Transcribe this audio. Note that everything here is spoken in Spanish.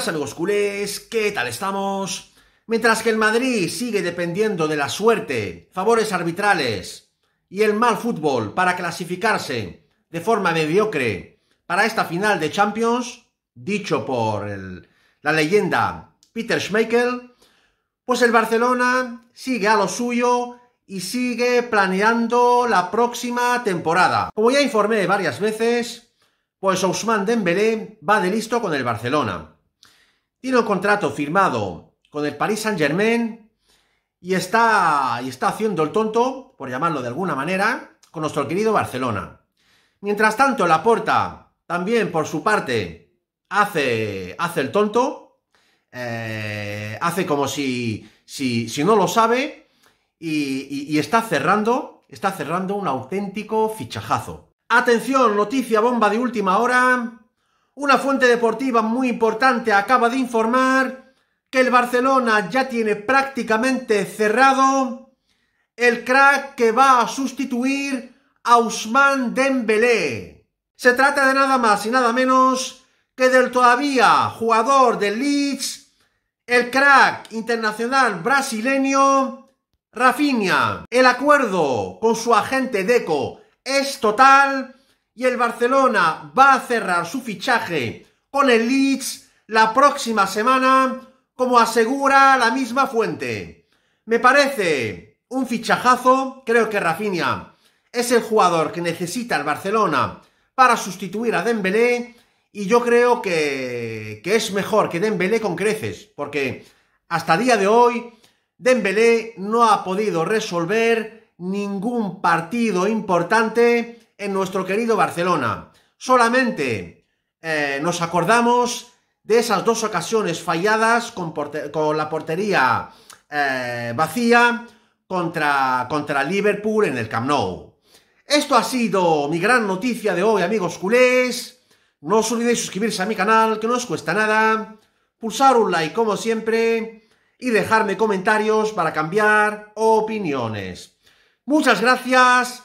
Saludos amigos culés, ¿qué tal estamos? Mientras que el Madrid sigue dependiendo de la suerte, favores arbitrales y el mal fútbol para clasificarse de forma mediocre para esta final de Champions, dicho por la leyenda Peter Schmeichel, pues el Barcelona sigue a lo suyo y sigue planeando la próxima temporada. Como ya informé varias veces, pues Ousmane Dembélé va de listo con el Barcelona. Tiene un contrato firmado con el Paris Saint Germain y está, y está haciendo el tonto, por llamarlo de alguna manera, con nuestro querido Barcelona. Mientras tanto, Laporta también por su parte hace, hace el tonto, eh, hace como si, si, si, no lo sabe y, y está cerrando, está cerrando un auténtico fichajazo. Atención, noticia bomba de última hora. Una fuente deportiva muy importante acaba de informar que el Barcelona ya tiene prácticamente cerrado el crack que va a sustituir a Usman Dembélé. Se trata de nada más y nada menos que del todavía jugador del Leeds, el crack internacional brasileño Rafinha. El acuerdo con su agente Deco es total y el Barcelona va a cerrar su fichaje con el Leeds la próxima semana, como asegura la misma fuente. Me parece un fichajazo, creo que Rafinha es el jugador que necesita el Barcelona para sustituir a Dembélé y yo creo que, es mejor que Dembélé con creces, porque hasta día de hoy Dembélé no ha podido resolver ningún partido importante en nuestro querido Barcelona. Solamente eh, nos acordamos de esas dos ocasiones falladas con, la portería eh, vacía contra, contra Liverpool en el Camp Nou. Esto ha sido mi gran noticia de hoy, amigos culés. No os olvidéis suscribirse a mi canal, que no os cuesta nada. Pulsar un like, como siempre. Y dejarme comentarios para cambiar opiniones. Muchas gracias